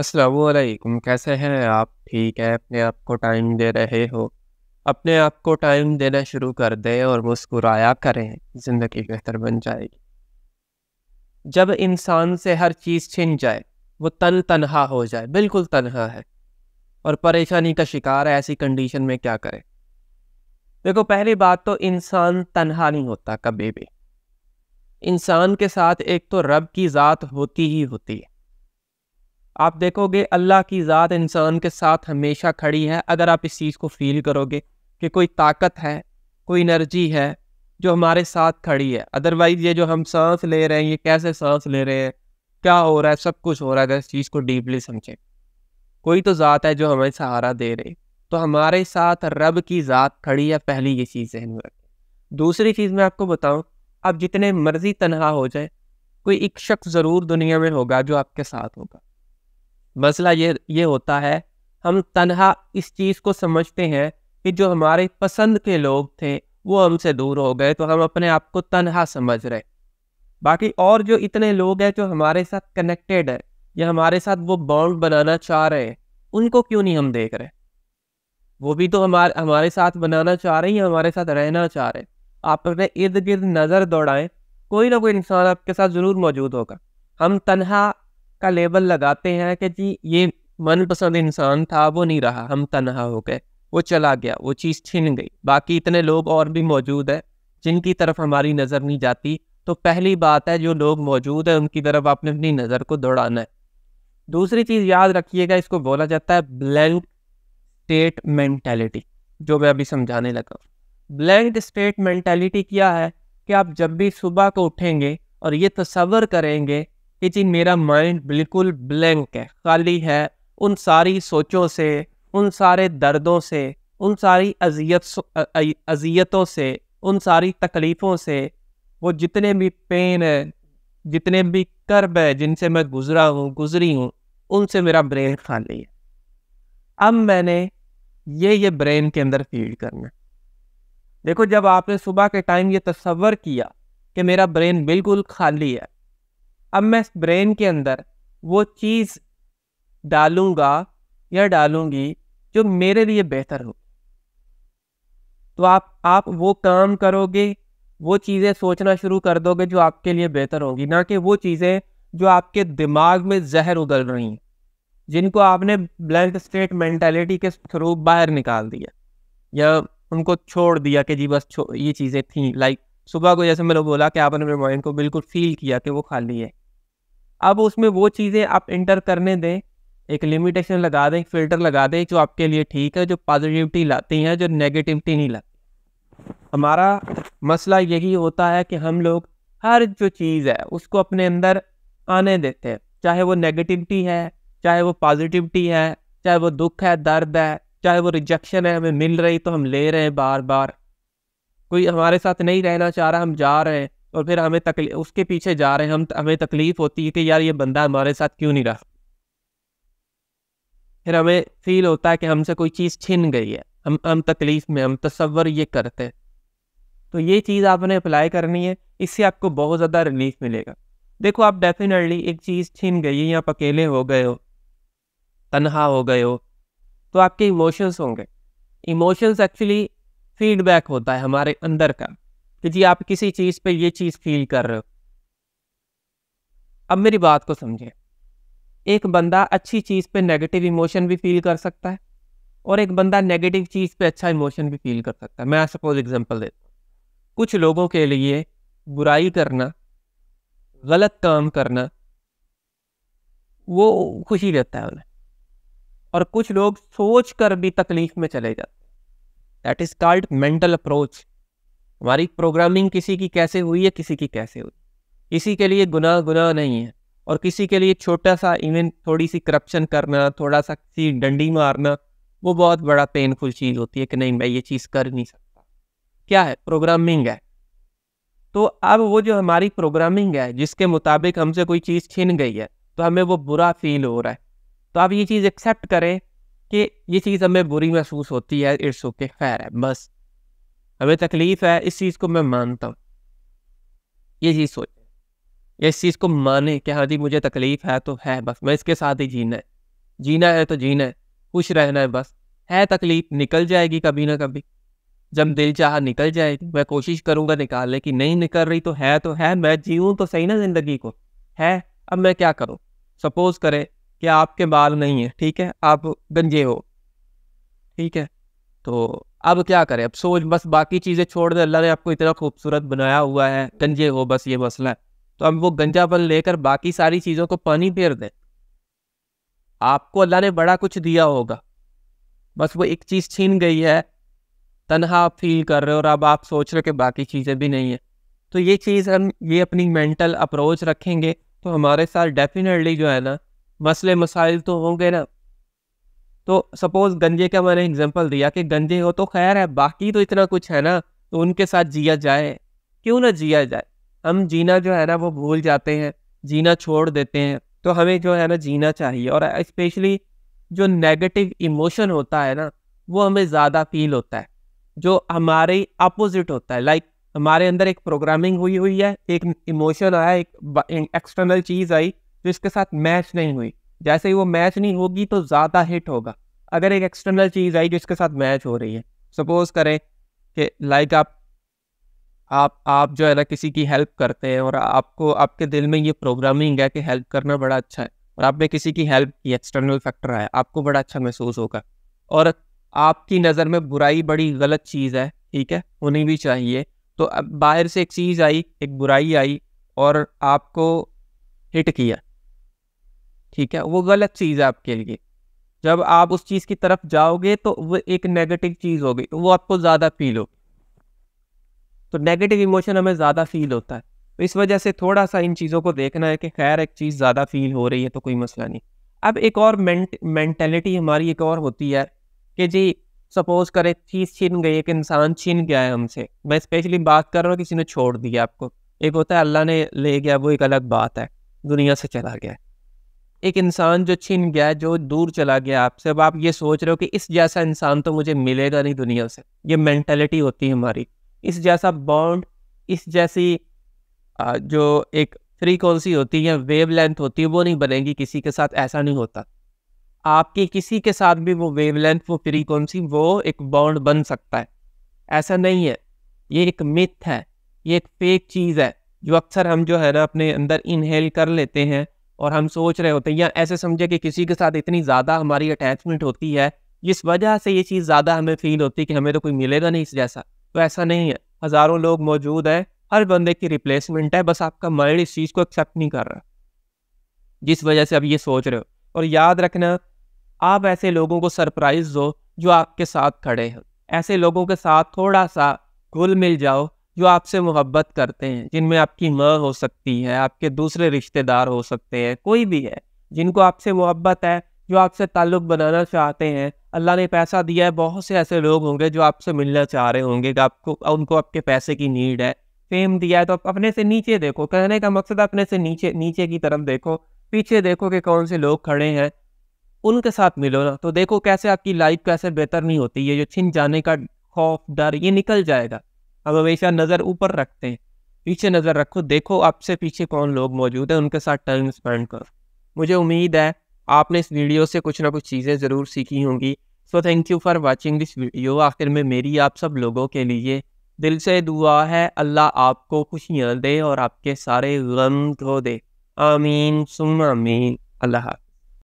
असलकुम कैसे हैं आप ठीक है अपने आप को टाइम दे रहे हो अपने आप को टाइम देना शुरू कर दें और मुस्कुराया करें ज़िंदगी बेहतर बन जाएगी जब इंसान से हर चीज़ छिन जाए वो तन तनहा हो जाए बिल्कुल तनहा है और परेशानी का शिकार है ऐसी कंडीशन में क्या करें देखो पहली बात तो इंसान तनहा नहीं होता कभी भी इंसान के साथ एक तो रब की ज़ात होती ही होती है आप देखोगे अल्लाह की ज़ात इंसान के साथ हमेशा खड़ी है अगर आप इस चीज़ को फील करोगे कि कोई ताकत है कोई एनर्जी है जो हमारे साथ खड़ी है अदरवाइज़ ये जो हम सांस ले रहे हैं ये कैसे सांस ले रहे हैं क्या हो रहा है सब कुछ हो रहा है अगर इस चीज़ को डीपली समझें कोई तो ज़ात है जो हमें सहारा दे रही तो हमारे साथ रब की ज़ात खड़ी है पहली ये चीज़ जहन में रखें दूसरी चीज़ मैं आपको बताऊँ आप जितने मर्ज़ी तनहा हो जाए कोई एक शख्स ज़रूर दुनिया में होगा जो आपके साथ होगा मसला ये ये होता है हम तनहा इस चीज़ को समझते हैं कि जो हमारे पसंद के लोग थे वो हमसे दूर हो गए तो हम अपने आप को तनहा समझ रहे बाकी और जो इतने लोग हैं जो हमारे साथ कनेक्टेड है या हमारे साथ वो बॉन्ड बनाना चाह रहे हैं उनको क्यों नहीं हम देख रहे वो भी तो हमारे हमारे साथ बनाना चाह रहे हैं या हमारे साथ रहना चाह रहे हैं आप अपने इर्द गिर्द नज़र दौड़ाएं कोई ना कोई इंसान आपके साथ ज़रूर मौजूद होगा हम तनहा का लेबल लगाते हैं कि जी ये मनपसंद इंसान था वो नहीं रहा हम तनहा हो गए वो चला गया वो चीज़ छिन गई बाकी इतने लोग और भी मौजूद है जिनकी तरफ हमारी नज़र नहीं जाती तो पहली बात है जो लोग मौजूद है उनकी तरफ आपने अपनी नज़र को दौड़ाना है दूसरी चीज़ याद रखिएगा इसको बोला जाता है ब्लैंक स्टेट मैंटेलिटी जो मैं अभी समझाने लगा ब्लैंक स्टेट मैंटेलिटी क्या है कि आप जब भी सुबह को उठेंगे और ये तस्वर करेंगे कि जी मेरा माइंड बिल्कुल ब्लैंक है खाली है उन सारी सोचों से उन सारे दर्दों से उन सारी अजियत अजियतों से उन सारी तकलीफ़ों से वो जितने भी पेन है जितने भी कर्ब है जिनसे मैं गुजरा हूँ गुजरी हूँ उनसे मेरा ब्रेन खाली है अब मैंने ये ये ब्रेन के अंदर फीड करना देखो जब आपने सुबह के टाइम ये तस्वर किया कि मेरा ब्रेन बिल्कुल खाली है अब मैं इस ब्रेन के अंदर वो चीज़ डालूंगा या डालूंगी जो मेरे लिए बेहतर हो तो आप आप वो काम करोगे वो चीज़ें सोचना शुरू कर दोगे जो आपके लिए बेहतर होगी ना कि वो चीज़ें जो आपके दिमाग में जहर उगल रही हैं जिनको आपने ब्लैंक स्टेट मेंटालिटी के थ्रू बाहर निकाल दिया या उनको छोड़ दिया कि जी बस ये चीज़ें थी लाइक सुबह को जैसे मैंने बोला कि आपने मेरे माइंड को बिल्कुल फील किया कि वो खाली है अब उसमें वो चीज़ें आप इंटर करने दें एक लिमिटेशन लगा दें फिल्टर लगा दें जो आपके लिए ठीक है जो पॉजिटिविटी लाती हैं जो नेगेटिविटी नहीं लाती हमारा मसला यही होता है कि हम लोग हर जो चीज़ है उसको अपने अंदर आने देते हैं चाहे वो नेगेटिविटी है चाहे वो पॉजिटिविटी है चाहे वो दुख है दर्द है चाहे वो रिजेक्शन है हमें मिल रही तो हम ले रहे हैं बार बार कोई हमारे साथ नहीं रहना चाह रहा हम जा रहे हैं और फिर हमें तकलीफ उसके पीछे जा रहे हैं हम हमें तकलीफ होती है कि यार ये बंदा हमारे साथ क्यों नहीं रहा फिर हमें फील होता है कि हमसे कोई चीज़ छिन गई है हम हम तकलीफ में हम तस्वर ये करते हैं तो ये चीज़ आपने अप्लाई करनी है इससे आपको बहुत ज़्यादा रिलीफ मिलेगा देखो आप डेफिनेटली एक चीज़ छिन गई है या आप अकेले हो गए हो तनहा हो गए हो तो आपके इमोशंस होंगे इमोशंस एक्चुअली फीडबैक होता है हमारे अंदर का कि जी आप किसी चीज पे ये चीज फील कर रहे हो अब मेरी बात को समझे एक बंदा अच्छी चीज पे नेगेटिव इमोशन भी फील कर सकता है और एक बंदा नेगेटिव चीज पे अच्छा इमोशन भी फील कर सकता है मैं सपोज एग्जांपल देता हूँ कुछ लोगों के लिए बुराई करना गलत काम करना वो खुशी देता है उन्हें और कुछ लोग सोच कर भी तकलीफ में चले जाते हैं that is called mental approach हमारी प्रोग्रामिंग किसी की कैसे हुई है किसी की कैसे हुई किसी के लिए गुनाह गुनाह नहीं है और किसी के लिए छोटा सा इवन थोड़ी सी करप्शन करना थोड़ा सा किसी डंडी मारना वो बहुत बड़ा पेनफुल चीज़ होती है कि नहीं मैं ये चीज़ कर नहीं सकता क्या है प्रोग्रामिंग है तो अब वो जो हमारी प्रोग्रामिंग है जिसके मुताबिक हमसे कोई चीज़ छिन गई है तो हमें वो बुरा फील हो रहा है तो आप ये चीज़ एक्सेप्ट करें कि ये चीज़ हमें बुरी महसूस होती है इट्स ओके खैर है बस हमें तकलीफ है इस चीज़ को मैं मानता हूँ ये चीज़ सोच इस चीज़ को माने कि हाँ जी मुझे तकलीफ है तो है बस मैं इसके साथ ही जीना है जीना है तो जीना है खुश रहना है बस है तकलीफ निकल जाएगी कभी ना कभी जब दिल चाह निकल जाएगी मैं कोशिश करूंगा निकालने की नहीं निकल रही तो है तो है मैं जीऊँ तो सही ना ज़िंदगी को है अब मैं क्या करूँ सपोज़ करें कि आपके बाल नहीं है ठीक है आप गंजे हो ठीक है तो अब क्या करें अब सोच बस बाकी चीज़ें छोड़ दे अल्लाह ने आपको इतना खूबसूरत बनाया हुआ है गंजे हो बस ये मसला है तो अब वो गंजापन लेकर बाकी सारी चीज़ों को पानी फेर दें आपको अल्लाह ने बड़ा कुछ दिया होगा बस वो एक चीज़ छीन गई है तनहा आप फील कर रहे हो और अब आप सोच रहे हो कि बाकी चीज़ें भी नहीं है तो ये चीज़ हम ये अपनी मेंटल अप्रोच रखेंगे तो हमारे साथ डेफिनेटली जो है ना मसले मसाइल तो होंगे ना तो सपोज गंजे का मैंने एग्जाम्पल दिया कि गंजे हो तो खैर है बाकी तो इतना कुछ है ना तो उनके साथ जिया जाए क्यों ना जिया जाए हम जीना जो है ना वो भूल जाते हैं जीना छोड़ देते हैं तो हमें जो है ना जीना चाहिए और इस्पेशली जो नेगेटिव इमोशन होता है ना वो हमें ज़्यादा फील होता है जो हमारे अपोजिट होता है लाइक like, हमारे अंदर एक प्रोग्रामिंग हुई हुई है एक इमोशन आया एक एक्सटर्नल चीज़ आई जो इसके साथ मैच नहीं हुई जैसे ही वो मैच नहीं होगी तो ज़्यादा हिट होगा अगर एक एक्सटर्नल चीज़ आई जो इसके साथ मैच हो रही है सपोज करें कि लाइक आप आप आप जो है ना किसी की हेल्प करते हैं और आपको आपके दिल में ये प्रोग्रामिंग है कि हेल्प करना बड़ा अच्छा है और आपने किसी की हेल्प की एक्सटर्नल फैक्टर आया आपको बड़ा अच्छा महसूस होगा और आपकी नज़र में बुराई बड़ी गलत चीज़ है ठीक है होनी भी चाहिए तो अब बाहर से एक चीज़ आई एक बुराई आई और आपको हिट किया ठीक है वो गलत चीज़ है आपके लिए जब आप उस चीज़ की तरफ जाओगे तो वो एक नेगेटिव चीज़ होगी तो वो आपको ज़्यादा फील हो तो नेगेटिव इमोशन हमें ज़्यादा फील होता है तो इस वजह से थोड़ा सा इन चीज़ों को देखना है कि खैर एक चीज़ ज़्यादा फील हो रही है तो कोई मसला नहीं अब एक और मैंटेलिटी हमारी एक और होती है कि जी सपोज करें चीज़ छीन गई एक इंसान छीन गया है हमसे मैं स्पेशली बात कर रहा हूँ किसी ने छोड़ दिया आपको एक होता है अल्लाह ने ले गया वो एक अलग बात है दुनिया से चला गया एक इंसान जो छिन गया जो दूर चला गया आपसे अब आप ये सोच रहे हो कि इस जैसा इंसान तो मुझे मिलेगा नहीं दुनिया से ये मैंटेलिटी होती है हमारी इस जैसा बॉन्ड इस जैसी जो एक फ्रीक्वेंसी होती है वेव लेंथ होती है वो नहीं बनेगी किसी के साथ ऐसा नहीं होता आपकी किसी के साथ भी वो वेव लेंथ वो फ्रीक्वेंसी वो एक बॉन्ड बन सकता है ऐसा नहीं है ये एक मिथ है ये एक फेक चीज़ है जो अक्सर हम जो है ना अपने अंदर इनहेल कर लेते हैं और हम सोच रहे होते हैं या ऐसे समझे कि किसी के साथ इतनी ज़्यादा हमारी अटैचमेंट होती है जिस वजह से ये चीज़ ज़्यादा हमें फील होती है कि हमें तो कोई मिलेगा नहीं इस जैसा तो ऐसा नहीं है हज़ारों लोग मौजूद हैं हर बंदे की रिप्लेसमेंट है बस आपका माइंड इस चीज़ को एक्सेप्ट नहीं कर रहा जिस वजह से आप ये सोच रहे हो और याद रखना आप ऐसे लोगों को सरप्राइज़ दो जो आपके साथ खड़े हैं ऐसे लोगों के साथ थोड़ा सा घुल मिल जाओ जो आपसे मोहब्बत करते हैं जिनमें आपकी माँ हो सकती है आपके दूसरे रिश्तेदार हो सकते हैं कोई भी है जिनको आपसे मोहब्बत है जो आपसे ताल्लुक़ बनाना चाहते हैं अल्लाह ने पैसा दिया है बहुत से ऐसे लोग होंगे जो आपसे मिलना चाह रहे होंगे कि आपको उनको आपके पैसे की नीड है फेम दिया है तो आप अपने से नीचे देखो कहने का मकसद अपने से नीचे नीचे की तरफ देखो पीछे देखो कि कौन से लोग खड़े हैं उनके साथ मिलो ना तो देखो कैसे आपकी लाइफ कैसे बेहतर नहीं होती है जो छिन जाने का खौफ डर ये निकल जाएगा अब हमेशा नज़र ऊपर रखते हैं पीछे नज़र रखो देखो आपसे पीछे कौन लोग मौजूद हैं उनके साथ टाइम स्पेंड करो मुझे उम्मीद है आपने इस वीडियो से कुछ ना कुछ चीज़ें ज़रूर सीखी होंगी so thank you for watching this video आखिर में मेरी आप सब लोगों के लिए दिल से दुआ है अल्लाह आपको खुशियाँ दे और आपके सारे गम धो दे आमीन सुम आमीन अल्लाह